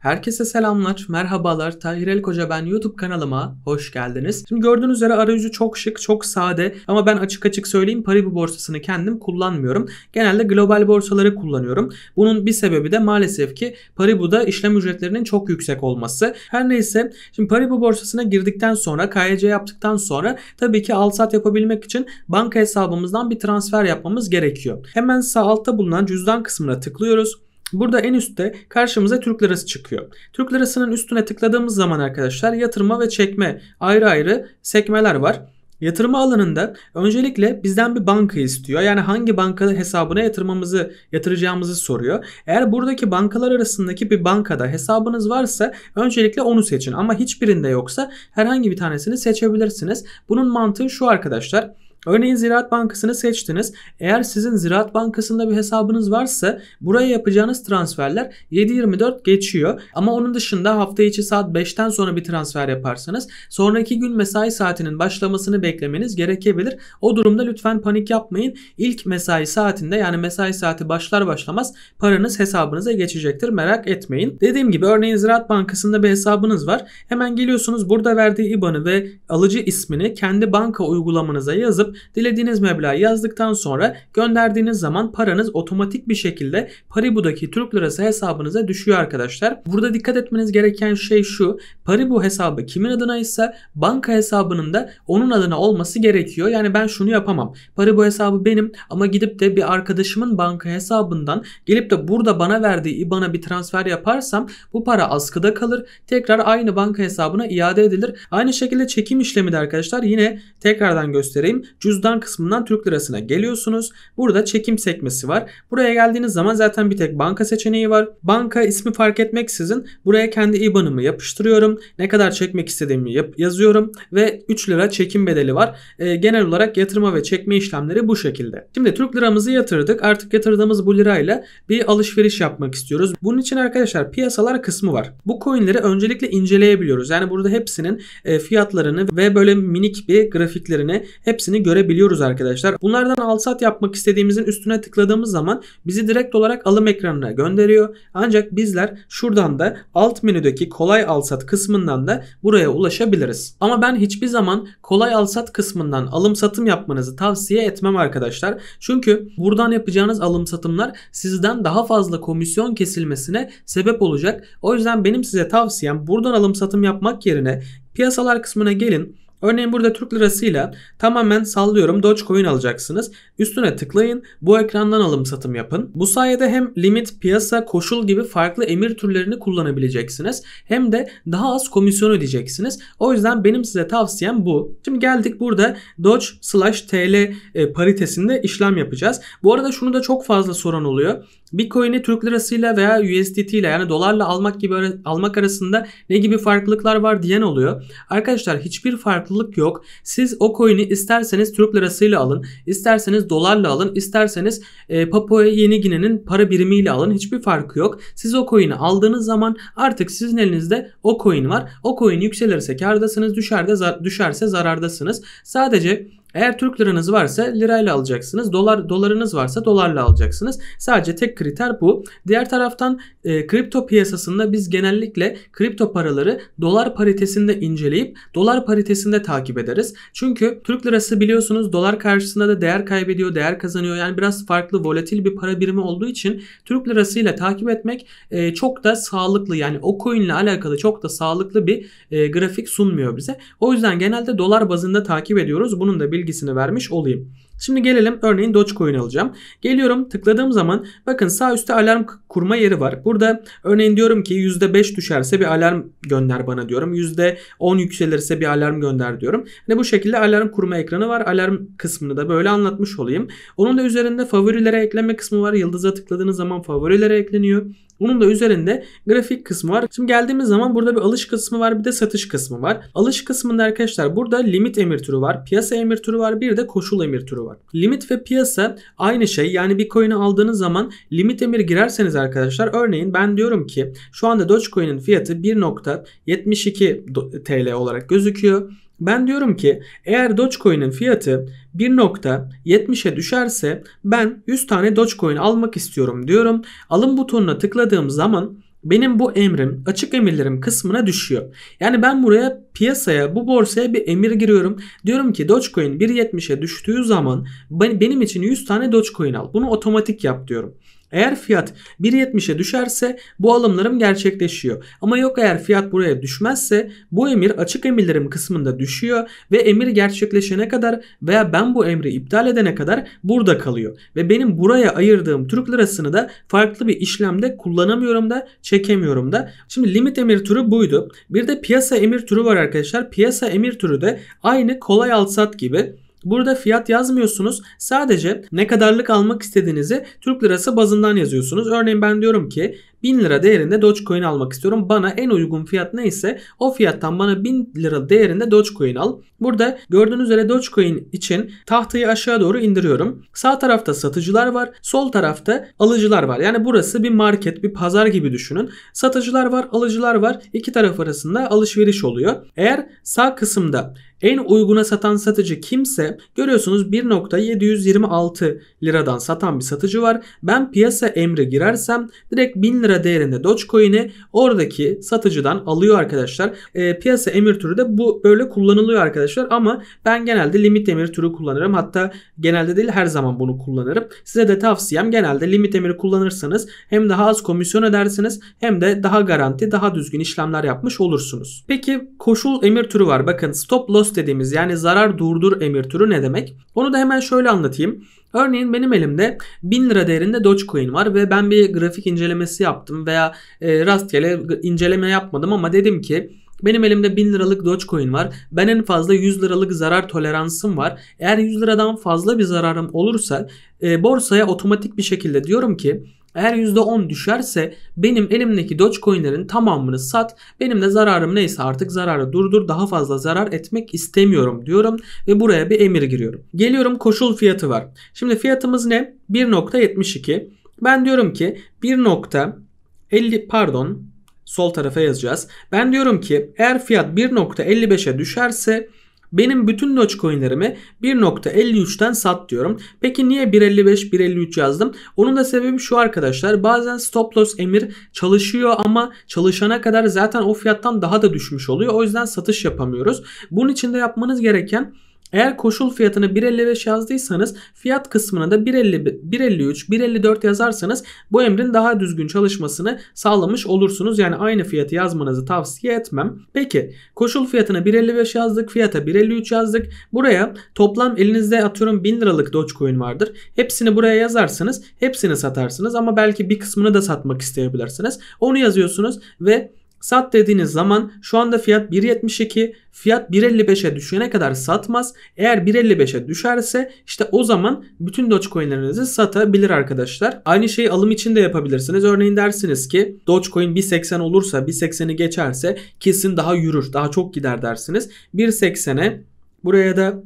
Herkese selamlar, merhabalar. Tahir El Koca ben YouTube kanalıma hoş geldiniz. Şimdi gördüğünüz üzere arayüzü çok şık, çok sade ama ben açık açık söyleyeyim Paribu borsasını kendim kullanmıyorum. Genelde global borsaları kullanıyorum. Bunun bir sebebi de maalesef ki Paribu'da işlem ücretlerinin çok yüksek olması. Her neyse şimdi Paribu borsasına girdikten sonra KYC yaptıktan sonra tabii ki al sat yapabilmek için banka hesabımızdan bir transfer yapmamız gerekiyor. Hemen sağ altta bulunan cüzdan kısmına tıklıyoruz. Burada en üstte karşımıza Türk lirası çıkıyor. Türk lirasının üstüne tıkladığımız zaman arkadaşlar yatırma ve çekme ayrı ayrı sekmeler var. Yatırma alanında öncelikle bizden bir banka istiyor. Yani hangi bankada hesabına yatırmamızı, yatıracağımızı soruyor. Eğer buradaki bankalar arasındaki bir bankada hesabınız varsa öncelikle onu seçin. Ama hiçbirinde yoksa herhangi bir tanesini seçebilirsiniz. Bunun mantığı şu arkadaşlar. Örneğin Ziraat Bankası'nı seçtiniz. Eğer sizin Ziraat Bankası'nda bir hesabınız varsa buraya yapacağınız transferler 7.24 geçiyor. Ama onun dışında hafta içi saat 5'ten sonra bir transfer yaparsanız sonraki gün mesai saatinin başlamasını beklemeniz gerekebilir. O durumda lütfen panik yapmayın. İlk mesai saatinde yani mesai saati başlar başlamaz paranız hesabınıza geçecektir. Merak etmeyin. Dediğim gibi örneğin Ziraat Bankası'nda bir hesabınız var. Hemen geliyorsunuz burada verdiği IBAN'ı ve alıcı ismini kendi banka uygulamanıza yazıp Dilediğiniz meblağı yazdıktan sonra gönderdiğiniz zaman paranız otomatik bir şekilde Paribu'daki Türk lirası hesabınıza düşüyor arkadaşlar. Burada dikkat etmeniz gereken şey şu. Paribu hesabı kimin adına ise banka hesabının da onun adına olması gerekiyor. Yani ben şunu yapamam. Paribu hesabı benim ama gidip de bir arkadaşımın banka hesabından gelip de burada bana verdiği IBAN'a bir transfer yaparsam bu para askıda kalır. Tekrar aynı banka hesabına iade edilir. Aynı şekilde çekim işlemi de arkadaşlar yine tekrardan göstereyim cüzdan kısmından Türk lirasına geliyorsunuz. Burada çekim sekmesi var. Buraya geldiğiniz zaman zaten bir tek banka seçeneği var. Banka ismi fark etmeksizin buraya kendi IBAN'ımı yapıştırıyorum. Ne kadar çekmek istediğimi yap- yazıyorum ve 3 lira çekim bedeli var. E, genel olarak yatırma ve çekme işlemleri bu şekilde. Şimdi Türk liramızı yatırdık. Artık yatırdığımız bu lirayla bir alışveriş yapmak istiyoruz. Bunun için arkadaşlar piyasalar kısmı var. Bu coinleri öncelikle inceleyebiliyoruz. Yani burada hepsinin e, fiyatlarını ve böyle minik bir grafiklerini hepsini görebiliyoruz arkadaşlar. Bunlardan alsat yapmak istediğimizin üstüne tıkladığımız zaman bizi direkt olarak alım ekranına gönderiyor. Ancak bizler şuradan da alt menüdeki kolay alsat kısmından da buraya ulaşabiliriz. Ama ben hiçbir zaman kolay alsat kısmından alım satım yapmanızı tavsiye etmem arkadaşlar. Çünkü buradan yapacağınız alım satımlar sizden daha fazla komisyon kesilmesine sebep olacak. O yüzden benim size tavsiyem buradan alım satım yapmak yerine piyasalar kısmına gelin. Örneğin burada Türk lirasıyla tamamen sallıyorum Dogecoin alacaksınız. Üstüne tıklayın. Bu ekrandan alım satım yapın. Bu sayede hem limit, piyasa, koşul gibi farklı emir türlerini kullanabileceksiniz. Hem de daha az komisyon ödeyeceksiniz. O yüzden benim size tavsiyem bu. Şimdi geldik burada Doge slash TL e, paritesinde işlem yapacağız. Bu arada şunu da çok fazla soran oluyor. Bitcoin'i Türk lirasıyla veya USDT ile yani dolarla almak gibi almak arasında ne gibi farklılıklar var diyen oluyor. Arkadaşlar hiçbir farklılık yok. Siz o coin'i isterseniz Türk lirasıyla alın, isterseniz dolarla alın, isterseniz e, Papua Yeni Gine'nin para birimiyle alın. Hiçbir farkı yok. Siz o coin'i aldığınız zaman artık sizin elinizde o coin var. O coin yükselirse kardasınız, düşerde, düşerse zarardasınız. Sadece eğer Türk liranız varsa lirayla alacaksınız. Dolar dolarınız varsa dolarla alacaksınız. Sadece tek kriter bu. Diğer taraftan e, kripto piyasasında biz genellikle kripto paraları dolar paritesinde inceleyip dolar paritesinde takip ederiz. Çünkü Türk lirası biliyorsunuz dolar karşısında da değer kaybediyor, değer kazanıyor. Yani biraz farklı volatil bir para birimi olduğu için Türk lirasıyla takip etmek e, çok da sağlıklı yani o coin alakalı çok da sağlıklı bir e, grafik sunmuyor bize. O yüzden genelde dolar bazında takip ediyoruz. Bunun da bir bilgisini vermiş olayım. Şimdi gelelim örneğin Dogecoin alacağım. Geliyorum tıkladığım zaman bakın sağ üstte alarm kurma yeri var. Burada örneğin diyorum ki %5 düşerse bir alarm gönder bana diyorum. %10 yükselirse bir alarm gönder diyorum. yani bu şekilde alarm kurma ekranı var. Alarm kısmını da böyle anlatmış olayım. Onun da üzerinde favorilere ekleme kısmı var. Yıldıza tıkladığınız zaman favorilere ekleniyor. Bunun da üzerinde grafik kısmı var. Şimdi geldiğimiz zaman burada bir alış kısmı var bir de satış kısmı var. Alış kısmında arkadaşlar burada limit emir türü var, piyasa emir türü var, bir de koşul emir türü var. Limit ve piyasa aynı şey. Yani Bitcoin'i aldığınız zaman limit emir girerseniz arkadaşlar örneğin ben diyorum ki şu anda Dogecoin'in fiyatı 1.72 TL olarak gözüküyor. Ben diyorum ki eğer Dogecoin'in fiyatı 1.70'e düşerse ben 100 tane Dogecoin almak istiyorum diyorum. Alım butonuna tıkladığım zaman benim bu emrim açık emirlerim kısmına düşüyor. Yani ben buraya piyasaya bu borsaya bir emir giriyorum. Diyorum ki Dogecoin 1.70'e düştüğü zaman benim için 100 tane Dogecoin al. Bunu otomatik yap diyorum. Eğer fiyat 1.70'e düşerse bu alımlarım gerçekleşiyor. Ama yok eğer fiyat buraya düşmezse bu emir açık emirlerim kısmında düşüyor ve emir gerçekleşene kadar veya ben bu emri iptal edene kadar burada kalıyor. Ve benim buraya ayırdığım Türk lirasını da farklı bir işlemde kullanamıyorum da çekemiyorum da. Şimdi limit emir türü buydu. Bir de piyasa emir türü var arkadaşlar. Piyasa emir türü de aynı kolay sat gibi Burada fiyat yazmıyorsunuz. Sadece ne kadarlık almak istediğinizi Türk lirası bazından yazıyorsunuz. Örneğin ben diyorum ki 1000 lira değerinde Dogecoin almak istiyorum. Bana en uygun fiyat neyse o fiyattan bana 1000 lira değerinde Dogecoin al. Burada gördüğünüz üzere Dogecoin için tahtayı aşağı doğru indiriyorum. Sağ tarafta satıcılar var. Sol tarafta alıcılar var. Yani burası bir market, bir pazar gibi düşünün. Satıcılar var, alıcılar var. İki taraf arasında alışveriş oluyor. Eğer sağ kısımda en uyguna satan satıcı kimse görüyorsunuz 1.726 liradan satan bir satıcı var. Ben piyasa emri girersem direkt 1000 lira lira değerinde Dogecoin'i oradaki satıcıdan alıyor arkadaşlar. E, piyasa emir türü de bu böyle kullanılıyor arkadaşlar ama ben genelde limit emir türü kullanırım. Hatta genelde değil her zaman bunu kullanırım. Size de tavsiyem genelde limit emiri kullanırsanız hem daha az komisyon ödersiniz hem de daha garanti daha düzgün işlemler yapmış olursunuz. Peki koşul emir türü var. Bakın stop loss dediğimiz yani zarar durdur emir türü ne demek? Onu da hemen şöyle anlatayım. Örneğin benim elimde 1000 lira değerinde Dogecoin var ve ben bir grafik incelemesi yaptım veya e, rastgele inceleme yapmadım ama dedim ki benim elimde 1000 liralık Dogecoin var. Ben en fazla 100 liralık zarar toleransım var. Eğer 100 liradan fazla bir zararım olursa e, borsaya otomatik bir şekilde diyorum ki eğer %10 düşerse benim elimdeki Dogecoin'lerin tamamını sat. Benim de zararım neyse artık zararı durdur. Daha fazla zarar etmek istemiyorum diyorum ve buraya bir emir giriyorum. Geliyorum koşul fiyatı var. Şimdi fiyatımız ne? 1.72. Ben diyorum ki 1.50 pardon sol tarafa yazacağız. Ben diyorum ki eğer fiyat 1.55'e düşerse benim bütün Dogecoin'lerimi 1.53'ten sat diyorum. Peki niye 1.55 1.53 yazdım? Onun da sebebi şu arkadaşlar. Bazen stop loss emir çalışıyor ama çalışana kadar zaten o fiyattan daha da düşmüş oluyor. O yüzden satış yapamıyoruz. Bunun için de yapmanız gereken eğer koşul fiyatını 1.55 yazdıysanız fiyat kısmına da 1.53, 1.54 yazarsanız bu emrin daha düzgün çalışmasını sağlamış olursunuz. Yani aynı fiyatı yazmanızı tavsiye etmem. Peki koşul fiyatını 1.55 yazdık, fiyata 1.53 yazdık. Buraya toplam elinizde atıyorum 1000 liralık Dogecoin vardır. Hepsini buraya yazarsınız, hepsini satarsınız ama belki bir kısmını da satmak isteyebilirsiniz. Onu yazıyorsunuz ve Sat dediğiniz zaman şu anda fiyat 1.72 fiyat 1.55'e düşene kadar satmaz. Eğer 1.55'e düşerse işte o zaman bütün Dogecoin'lerinizi satabilir arkadaşlar. Aynı şeyi alım için de yapabilirsiniz. Örneğin dersiniz ki Dogecoin 1.80 olursa 1.80'i geçerse kesin daha yürür daha çok gider dersiniz. 1.80'e buraya da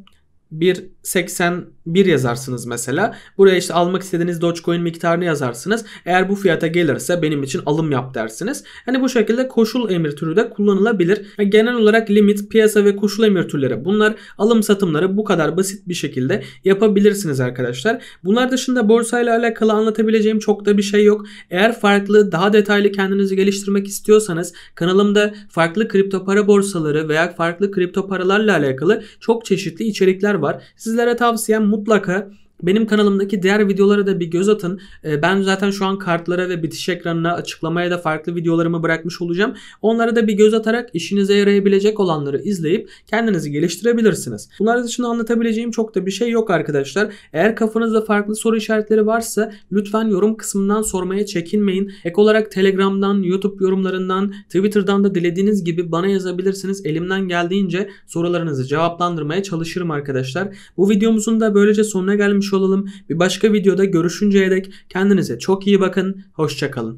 1.80 1 yazarsınız mesela. Buraya işte almak istediğiniz Dogecoin miktarını yazarsınız. Eğer bu fiyata gelirse benim için alım yap dersiniz. Hani bu şekilde koşul emir türü de kullanılabilir. genel olarak limit, piyasa ve koşul emir türleri bunlar alım satımları bu kadar basit bir şekilde yapabilirsiniz arkadaşlar. Bunlar dışında borsayla alakalı anlatabileceğim çok da bir şey yok. Eğer farklı daha detaylı kendinizi geliştirmek istiyorsanız kanalımda farklı kripto para borsaları veya farklı kripto paralarla alakalı çok çeşitli içerikler var. Sizlere tavsiyem mutlaka benim kanalımdaki diğer videolara da bir göz atın. Ee, ben zaten şu an kartlara ve bitiş ekranına açıklamaya da farklı videolarımı bırakmış olacağım. Onlara da bir göz atarak işinize yarayabilecek olanları izleyip kendinizi geliştirebilirsiniz. Bunlar dışında anlatabileceğim çok da bir şey yok arkadaşlar. Eğer kafanızda farklı soru işaretleri varsa lütfen yorum kısmından sormaya çekinmeyin. Ek olarak Telegram'dan, YouTube yorumlarından, Twitter'dan da dilediğiniz gibi bana yazabilirsiniz. Elimden geldiğince sorularınızı cevaplandırmaya çalışırım arkadaşlar. Bu videomuzun da böylece sonuna gelmiş olalım. Bir başka videoda görüşünceye dek kendinize çok iyi bakın. Hoşçakalın.